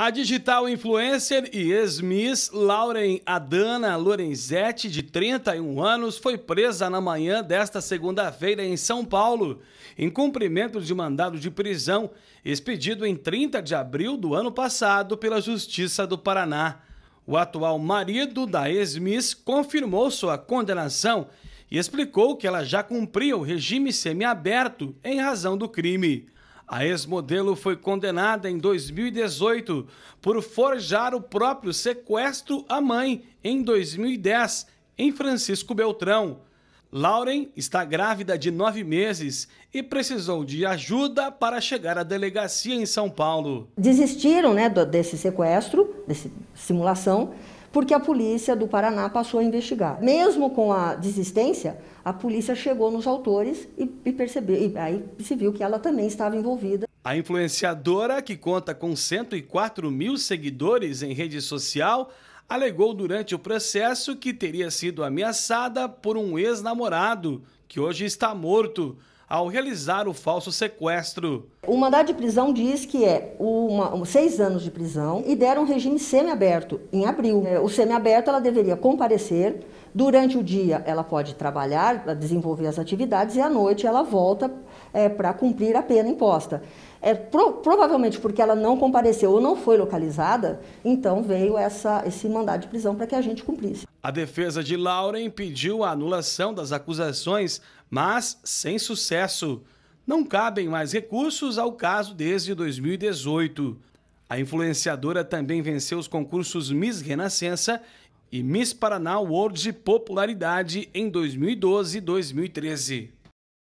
A digital influencer e ex-miss Lauren Adana Lorenzetti, de 31 anos, foi presa na manhã desta segunda-feira em São Paulo, em cumprimento de mandado de prisão expedido em 30 de abril do ano passado pela Justiça do Paraná. O atual marido da ex-miss confirmou sua condenação e explicou que ela já cumpria o regime semiaberto em razão do crime. A ex-modelo foi condenada em 2018 por forjar o próprio sequestro à mãe em 2010, em Francisco Beltrão. Lauren está grávida de nove meses e precisou de ajuda para chegar à delegacia em São Paulo. Desistiram né, desse sequestro, dessa simulação, porque a polícia do Paraná passou a investigar. Mesmo com a desistência, a polícia chegou nos autores e, e percebeu, e aí se viu que ela também estava envolvida. A influenciadora, que conta com 104 mil seguidores em rede social, alegou durante o processo que teria sido ameaçada por um ex-namorado, que hoje está morto ao realizar o falso sequestro. O mandado de prisão diz que é uma, seis anos de prisão e deram um regime semiaberto em abril. É, o semiaberto ela deveria comparecer, Durante o dia ela pode trabalhar, desenvolver as atividades e à noite ela volta é, para cumprir a pena imposta. É, pro, provavelmente porque ela não compareceu ou não foi localizada, então veio essa, esse mandado de prisão para que a gente cumprisse. A defesa de Lauren pediu a anulação das acusações, mas sem sucesso. Não cabem mais recursos ao caso desde 2018. A influenciadora também venceu os concursos Miss Renascença e Miss Paraná World de popularidade em 2012 e 2013.